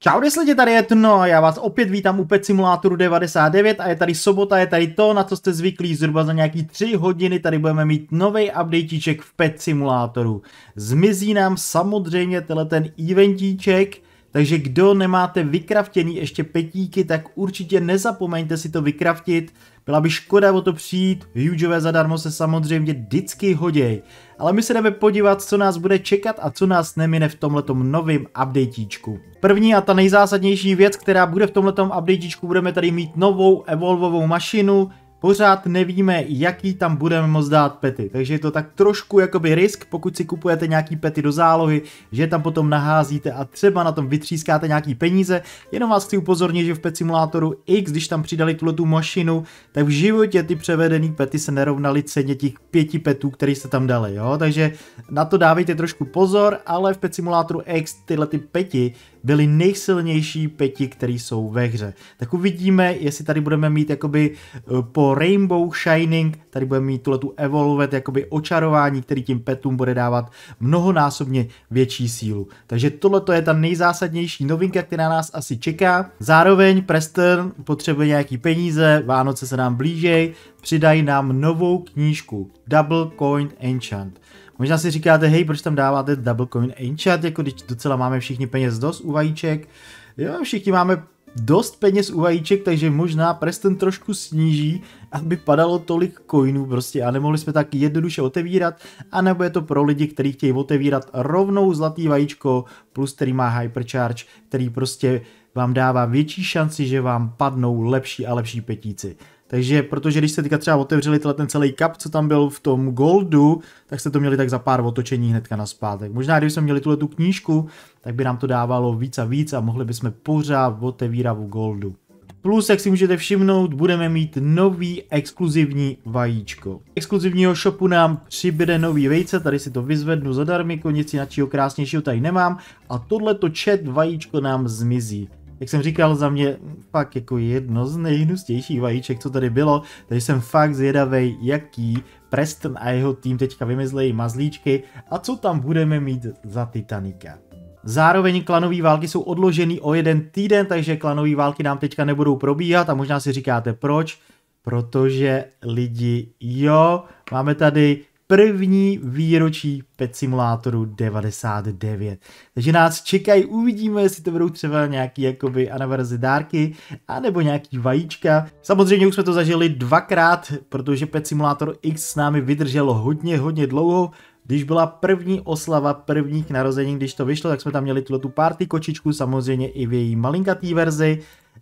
Čau, lidi, tady je tno, já vás opět vítám u Pet Simulatoru 99 a je tady sobota, je tady to, na co jste zvyklí, zhruba za nějaký 3 hodiny tady budeme mít nový updateíček v Pet Simulatoru. Zmizí nám samozřejmě tenhle ten eventíček, takže kdo nemáte vykraftěný ještě petíky, tak určitě nezapomeňte si to vykraftit. Byla by škoda o to přijít, hugeové zadarmo se samozřejmě vždycky hoděj. Ale my se jdeme podívat, co nás bude čekat a co nás nemine v tomhletom novém updateíčku. První a ta nejzásadnější věc, která bude v tomhletom updateíčku, budeme tady mít novou evolvovou mašinu, Pořád nevíme, jaký tam budeme moc dát pety, takže je to tak trošku jakoby risk, pokud si kupujete nějaký pety do zálohy, že tam potom naházíte a třeba na tom vytřískáte nějaký peníze. Jenom vás chci upozornit, že v Pet simulátoru X, když tam přidali tuhle tu mašinu, tak v životě ty převedený pety se nerovnaly ceně těch pěti petů, které jste tam dali, jo? Takže na to dávejte trošku pozor, ale v Pet simulátoru X tyhle ty peti byly nejsilnější peti, které jsou ve hře. Tak uvidíme, jestli tady budeme mít jakoby eh, po Rainbow Shining, tady budeme mít tuhle tu Evolvet, jakoby očarování, který tím petům bude dávat mnohonásobně větší sílu. Takže tohle je ta nejzásadnější novinka, která nás asi čeká. Zároveň Preston potřebuje nějaký peníze, Vánoce se nám blížej, přidají nám novou knížku Double Coin Enchant. Možná si říkáte, hej, proč tam dáváte Double Coin Enchant, jako když docela máme všichni peněz dost u vajíček. Jo, všichni máme dost peněz u vajíček, takže možná Preston trošku sníží, aby padalo tolik coinů prostě a nemohli jsme tak jednoduše otevírat, anebo je to pro lidi, kteří chtějí otevírat rovnou zlatý vajíčko, plus který má hypercharge, který prostě vám dává větší šanci, že vám padnou lepší a lepší petíci. Takže protože když se teďka třeba otevřeli tenhle ten celý kap, co tam byl v tom Goldu, tak jste to měli tak za pár otočení hnedka na zpátek. Možná kdybychom měli tuhle tu knížku, tak by nám to dávalo víc a víc a mohli bychom pořád otevírat Goldu. Plus, jak si můžete všimnout, budeme mít nový exkluzivní vajíčko. Exkluzivního shopu nám přibude nový vejce, tady si to vyzvednu zadarmi, nic jiného krásnějšího tady nemám. A tohleto chat vajíčko nám zmizí jak jsem říkal, za mě fakt jako jedno z nejhnustějších vajíček, co tady bylo, takže jsem fakt zvědavý, jaký Preston a jeho tým teďka vymyslejí mazlíčky a co tam budeme mít za Titanika. Zároveň klanové války jsou odložený o jeden týden, takže klanové války nám teďka nebudou probíhat a možná si říkáte proč, protože lidi, jo, máme tady první výročí Pet Simulatoru 99. Takže nás čekají, uvidíme, jestli to budou třeba nějaký jakoby anaverze dárky, anebo nějaký vajíčka. Samozřejmě už jsme to zažili dvakrát, protože Pet Simulator X s námi vydrželo hodně, hodně dlouho, když byla první oslava prvních narození, když to vyšlo, tak jsme tam měli tuto party kočičku, samozřejmě i v její malinkatý verzi.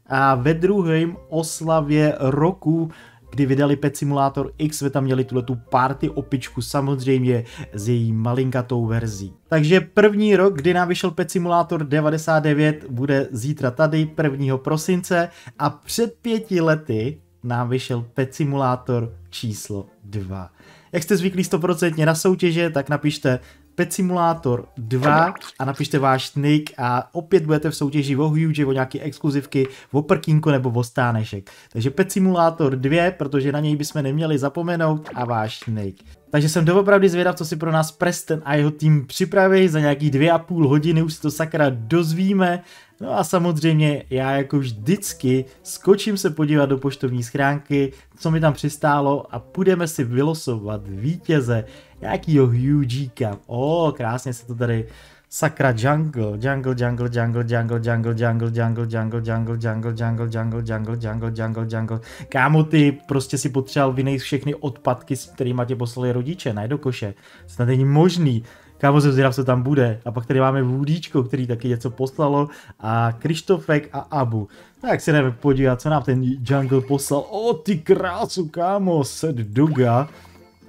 A ve druhém oslavě roku kdy vydali Pet Simulator X, jsme tam měli tuhle tu party opičku samozřejmě s její malinkatou verzí. Takže první rok, kdy nám vyšel Pet Simulator 99, bude zítra tady 1. prosince a před pěti lety nám vyšel Pet Simulator číslo 2. Jak jste zvyklí 100% na soutěže, tak napište Pet Simulator 2 a napište váš nick a opět budete v soutěži o huge, o nějaké exkluzivky, o prkínku nebo o stánešek. Takže Pet Simulator 2, protože na něj bychom neměli zapomenout a váš nick. Takže jsem doopravdy zvědav, co si pro nás Preston a jeho tým připraví. Za nějaký dvě a půl hodiny už si to sakra dozvíme No a samozřejmě já jako vždycky skočím se podívat do poštovní schránky, co mi tam přistálo a půjdeme si vylosovat vítěze nějakýho Hugeeka. O, krásně se to tady Sakra jungle, jungle, jungle, jungle, jungle, jungle, jungle, jungle, jungle, jungle, jungle, jungle, jungle, jungle, jungle, jungle, jungle. Kámo, ty prostě si potřeboval vynejít všechny odpadky, s kterými tě poslali rodiče, ne do koše. Snad není možný. Kámo, jsem zvědav, co tam bude. A pak tady máme Vůdíčko, který taky něco poslalo a Krištofek a Abu. Tak se jdeme podívat, co nám ten jungle poslal. O, ty krásu, kámo, set duga.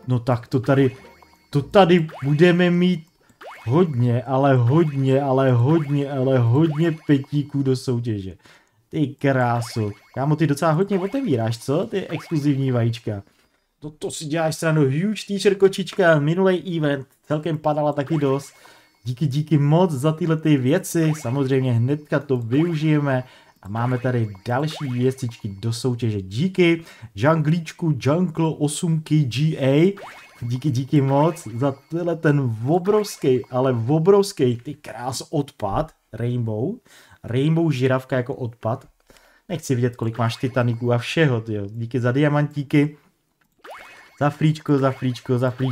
No tak to tady, to tady budeme mít hodně, ale hodně, ale hodně, ale hodně petíků do soutěže. Ty krásu. Kámo, ty docela hodně otevíráš, co? Ty exkluzivní vajíčka to, no to si děláš stranu, huge teacher kočička, minulý event, celkem padala taky dost. Díky, díky moc za tyhle ty věci, samozřejmě hnedka to využijeme. A máme tady další věcičky do soutěže. Díky Junglíčku Jungle 8 GA. Díky, díky moc za tenhle ten obrovský, ale obrovský, ty krás odpad, Rainbow. Rainbow žirafka jako odpad. Nechci vidět, kolik máš titaniků a všeho, tyjo. Díky za diamantíky. Za flíčko, za flíčko, za Ty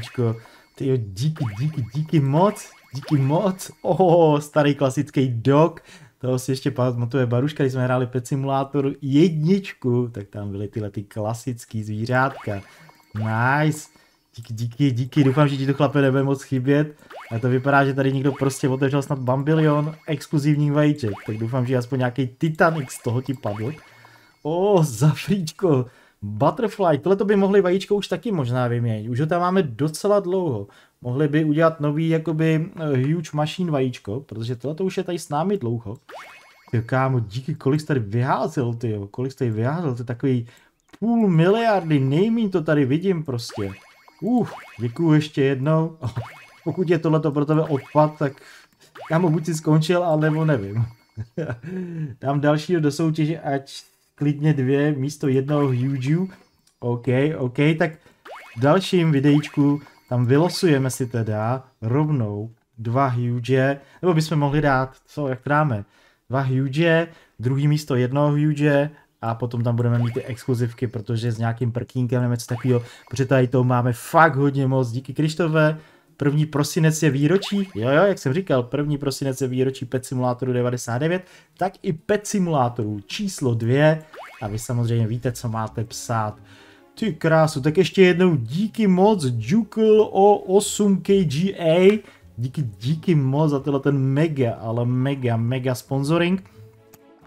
Tyjo, díky, díky, díky moc. Díky moc. Oho, starý klasický dog. To si ještě pamatuje Baruška, když jsme hráli Pet simulátor jedničku, tak tam byly tyhle ty klasický zvířátka. Nice. Díky, díky, díky. Doufám, že ti to chlape nebude moc chybět. A to vypadá, že tady někdo prostě otevřel snad bambilion exkluzivních vajíček. Tak doufám, že aspoň nějaký Titanic z toho ti padl. O, oh, za fríčko. Butterfly, tohle by mohli vajíčko už taky možná vyměnit. Už ho tam máme docela dlouho. Mohli by udělat nový jakoby eh, huge machine vajíčko, protože tohle už je tady s námi dlouho. Jo, kámo, díky, kolik jste tady vyházel, ty kolik jste tady vyházel, to je takový půl miliardy, nejmín to tady vidím prostě. Uf, děkuju ještě jednou. Pokud je tohleto pro tebe odpad, tak kámo, buď si skončil, ale nebo nevím. Dám dalšího do soutěže, ať klidně dvě místo jednoho Huju. OK, OK, tak v dalším videíčku tam vylosujeme si teda rovnou dva Huge, nebo bychom mohli dát, co, jak to dáme? Dva Huge, druhý místo jednoho Huge a potom tam budeme mít ty exkluzivky, protože s nějakým prkínkem nebo co takového, protože tady to máme fakt hodně moc. Díky Krištové, První prosinec je výročí, jo jo, jak jsem říkal, první prosinec je výročí Pet Simulatoru 99, tak i Pet Simulatoru číslo 2 a vy samozřejmě víte, co máte psát. Ty krásu, tak ještě jednou díky moc Jukl o 8KGA, díky, díky moc za tenhle ten mega, ale mega, mega sponsoring.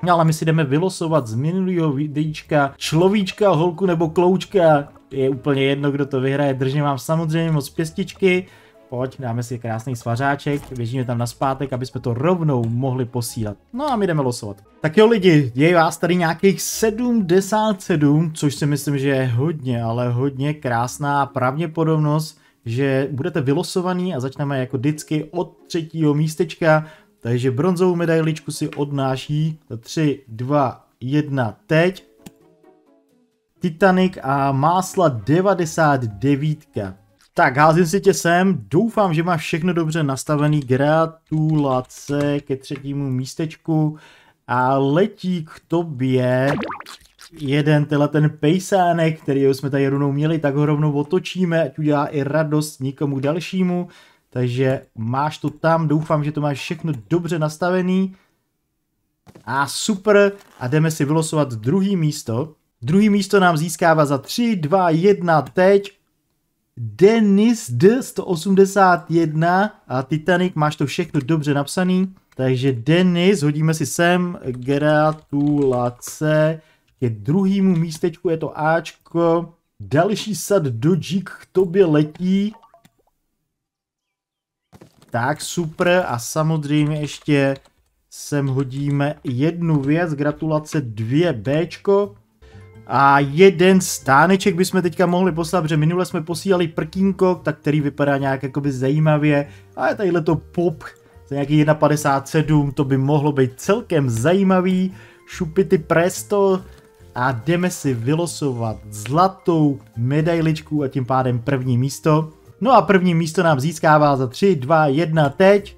No, ale my si jdeme vylosovat z minulého videíčka človíčka, holku nebo kloučka. Je úplně jedno, kdo to vyhraje. Držím vám samozřejmě moc pěstičky. Pojď, dáme si krásný svařáček, běžíme tam na zpátek, aby jsme to rovnou mohli posílat. No a my jdeme losovat. Tak jo lidi, je vás tady nějakých 77, což si myslím, že je hodně, ale hodně krásná pravděpodobnost, že budete vylosovaný a začneme jako vždycky od třetího místečka, takže bronzovou medailičku si odnáší 3, 2, 1, teď. Titanic a másla 99. Tak, házím si tě sem, doufám, že máš všechno dobře nastavený, gratulace ke třetímu místečku a letí k tobě jeden tenhle ten pejsánek, který jsme tady rovnou měli, tak ho rovnou otočíme, ať udělá i radost nikomu dalšímu, takže máš to tam, doufám, že to máš všechno dobře nastavený a super a jdeme si vylosovat druhý místo. Druhý místo nám získává za 3, 2, 1, teď Denis D181 a Titanic, máš to všechno dobře napsaný. Takže Denis, hodíme si sem, gratulace ke druhému místečku, je to Ačko. Další sad dodžík k tobě letí. Tak, super. A samozřejmě ještě sem hodíme jednu věc, gratulace dvě Bčko. A jeden stáneček bychom teďka mohli poslat, protože minule jsme posílali prkínko, tak který vypadá nějak jakoby zajímavě. A tadyhle to pop za nějaký 1,57, to by mohlo být celkem zajímavý. Šupity presto a jdeme si vylosovat zlatou medailičku a tím pádem první místo. No a první místo nám získává za 3, 2, 1, teď.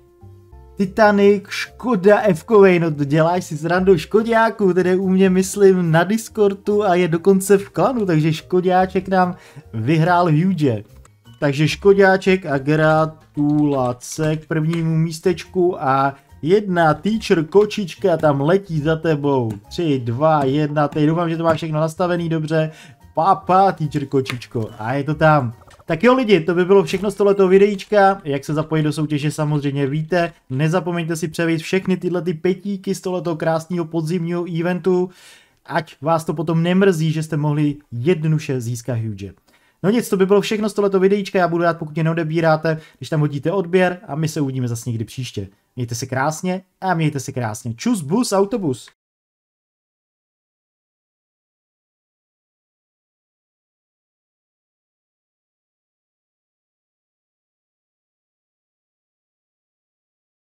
Titanic, Škoda f no to děláš si srandu Škodáku, tedy u mě myslím na Discordu a je dokonce v klanu, takže Škodáček nám vyhrál huge. Takže Škodáček a gratulace k prvnímu místečku a jedna teacher kočička tam letí za tebou. 3, 2, 1, teď doufám, že to máš všechno nastavený dobře. Papa, pa, teacher kočičko. A je to tam. Tak jo lidi, to by bylo všechno z tohoto videíčka. Jak se zapojit do soutěže samozřejmě víte. Nezapomeňte si převést všechny tyhle ty petíky z tohoto krásného podzimního eventu. Ať vás to potom nemrzí, že jste mohli jednoduše získat huge. No nic, to by bylo všechno z tohoto videíčka, já budu rád, pokud mě neodebíráte, když tam hodíte odběr a my se uvidíme zase někdy příště. Mějte se krásně a mějte se krásně. Čus, bus, autobus.